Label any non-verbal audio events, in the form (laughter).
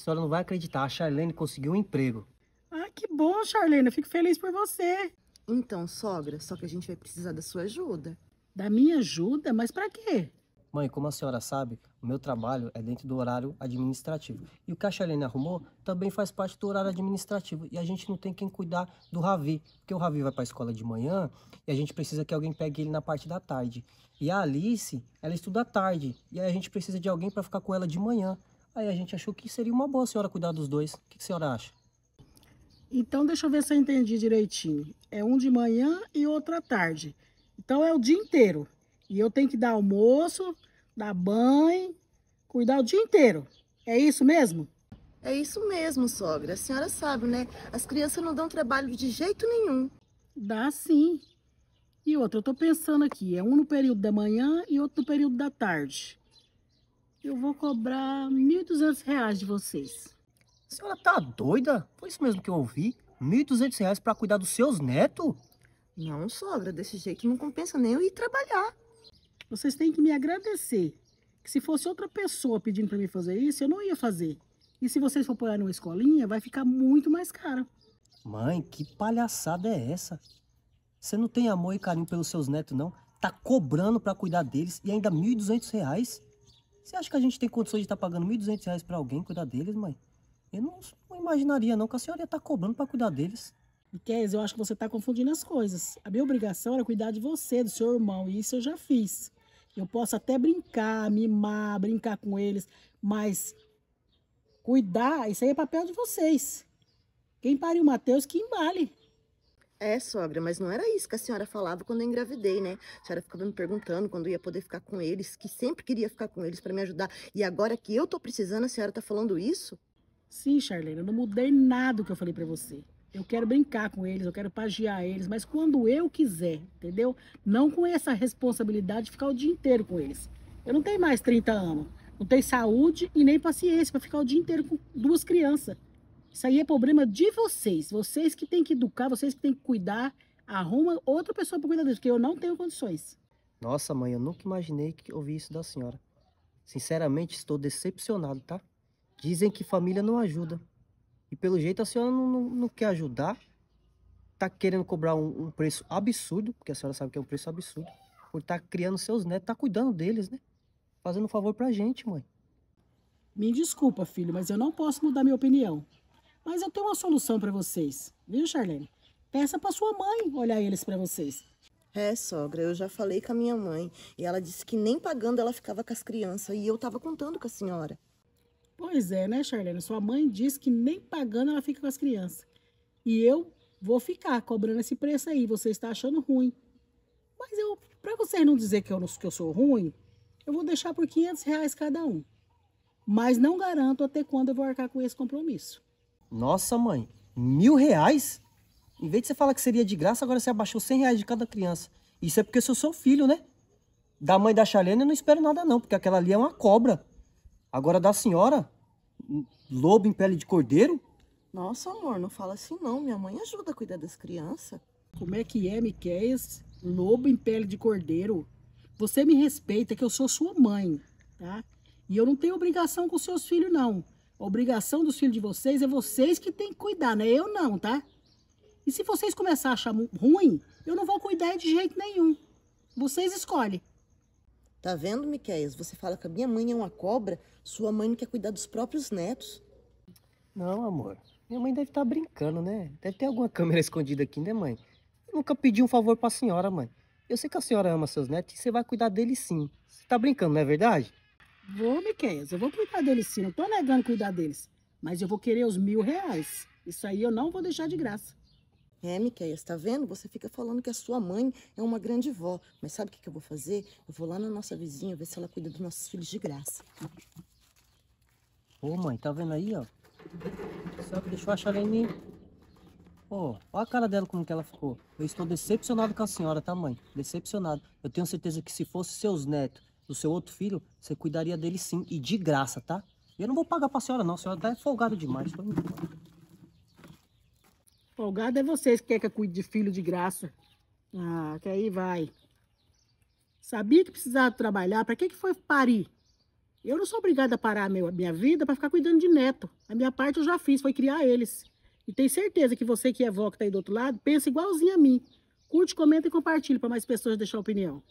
A senhora não vai acreditar, a Charlene conseguiu um emprego. Ah, que bom, Charlene, eu fico feliz por você. Então, sogra, só que a gente vai precisar da sua ajuda. Da minha ajuda? Mas para quê? Mãe, como a senhora sabe, o meu trabalho é dentro do horário administrativo. E o que a Charlene arrumou também faz parte do horário administrativo. E a gente não tem quem cuidar do Ravi, porque o Ravi vai para a escola de manhã e a gente precisa que alguém pegue ele na parte da tarde. E a Alice, ela estuda à tarde, e aí a gente precisa de alguém para ficar com ela de manhã. Aí a gente achou que seria uma boa a senhora cuidar dos dois. O que, a senhora acha? Então deixa eu ver se eu entendi direitinho. É um de manhã e outro à tarde. Então é o dia inteiro. E eu tenho que dar almoço, dar banho, cuidar o dia inteiro. É isso mesmo? É isso mesmo, sogra. A senhora sabe, né? As crianças não dão trabalho de jeito nenhum. Dá sim. E outra, eu tô pensando aqui, é um no período da manhã e outro no período da tarde eu vou cobrar R$ 1.200 de vocês. A senhora tá doida? Foi isso mesmo que eu ouvi? R$ 1.200 para cuidar dos seus netos? Não, sogra, desse jeito não compensa nem eu ir trabalhar. Vocês têm que me agradecer. Que se fosse outra pessoa pedindo para mim fazer isso, eu não ia fazer. E se vocês for apoiar numa escolinha, vai ficar muito mais caro. Mãe, que palhaçada é essa? Você não tem amor e carinho pelos seus netos, não? Tá cobrando para cuidar deles e ainda R$ 1.200? Você acha que a gente tem condições de estar tá pagando 1.200 reais para alguém cuidar deles, mãe? Eu não, não imaginaria não que a senhora ia estar tá cobrando para cuidar deles. Miquel, eu acho que você está confundindo as coisas. A minha obrigação era cuidar de você, do seu irmão, e isso eu já fiz. Eu posso até brincar, mimar, brincar com eles, mas cuidar, isso aí é papel de vocês. Quem pariu o Matheus, que embale. É, sogra, mas não era isso que a senhora falava quando eu engravidei, né? A senhora ficava me perguntando quando eu ia poder ficar com eles, que sempre queria ficar com eles para me ajudar. E agora que eu tô precisando, a senhora tá falando isso? Sim, Charlene, eu não mudei nada do que eu falei para você. Eu quero brincar com eles, eu quero pagiar eles, mas quando eu quiser, entendeu? Não com essa responsabilidade de ficar o dia inteiro com eles. Eu não tenho mais 30 anos, não tenho saúde e nem paciência para ficar o dia inteiro com duas crianças. Isso aí é problema de vocês. Vocês que têm que educar, vocês que têm que cuidar. Arruma outra pessoa para cuidar deles, porque eu não tenho condições. Nossa, mãe, eu nunca imaginei que ouvi isso da senhora. Sinceramente, estou decepcionado, tá? Dizem que família não ajuda. E pelo jeito a senhora não, não, não quer ajudar. Tá querendo cobrar um, um, preço absurdo, porque a senhora sabe que é um preço absurdo, por estar tá criando seus netos, tá cuidando deles, né? Fazendo um favor pra gente, mãe. Me desculpa, filho, mas eu não posso mudar minha opinião. Mas eu tenho uma solução para vocês, viu, Charlene? Peça para sua mãe olhar eles para vocês. É, sogra, eu já falei com a minha mãe e ela disse que nem pagando ela ficava com as crianças e eu estava contando com a senhora. Pois é, né, Charlene? Sua mãe disse que nem pagando ela fica com as crianças. E eu vou ficar cobrando esse preço aí, você está achando ruim. Mas eu, para vocês não dizer que eu, que eu sou ruim, eu vou deixar por 500 reais cada um. Mas não garanto até quando eu vou arcar com esse compromisso. Nossa, mãe, mil reais? Em vez de você falar que seria de graça, agora você abaixou 100 reais de cada criança. Isso é porque sou seu filho, né? Da mãe da Chalene eu não espero nada não, porque aquela ali é uma cobra. Agora da senhora, lobo em pele de cordeiro? Nossa, amor, não fala assim não. Minha mãe ajuda a cuidar das crianças. Como é que é, Miquéias? Lobo em pele de cordeiro? Você me respeita que eu sou sua mãe, tá? E eu não tenho obrigação com seus filhos, não. A obrigação dos filhos de vocês é vocês que tem que cuidar, né? Eu não, tá? E se vocês começarem a achar ruim, eu não vou cuidar de jeito nenhum. Vocês escolhem. Tá vendo, Miquéias? Você fala que a minha mãe é uma cobra, sua mãe não quer cuidar dos próprios netos. Não, amor. Minha mãe deve estar tá brincando, né? Deve ter alguma câmera (laughs) escondida aqui, né, mãe? Eu nunca pedi um favor pra senhora, mãe. Eu sei que a senhora ama seus netos e você vai cuidar deles sim. Você tá brincando, não é verdade? Vou, Miqueias, eu vou cuidar deles sim, não tô negando cuidar deles. Mas eu vou querer os mil reais. Isso aí eu não vou deixar de graça. É, Miqueias, tá vendo? Você fica falando que a sua mãe é uma grande vó. Mas sabe o que, que eu vou fazer? Eu vou lá na nossa vizinha ver se ela cuida dos nossos filhos de graça. Ô, mãe, tá vendo aí, ó? Só que deixou a chave em mim. Ô, oh, olha a cara dela como que ela ficou. Eu estou decepcionado com a senhora, tá, mãe? Decepcionado. Eu tenho certeza que se fosse seus netos do seu outro filho, você cuidaria dele sim, e de graça, tá? Eu não vou pagar pra senhora não, a senhora tá folgada demais. Tô Folgada é vocês que querem que eu cuide de filho de graça. Ah, que aí vai. Sabia que precisava trabalhar, pra que que foi parir? Eu não sou obrigada a parar a minha vida para ficar cuidando de neto. A minha parte eu já fiz, foi criar eles. E tenho certeza que você que é vó que está aí do outro lado, pensa igualzinho a mim. Curte, comenta e compartilha para mais pessoas deixar opinião.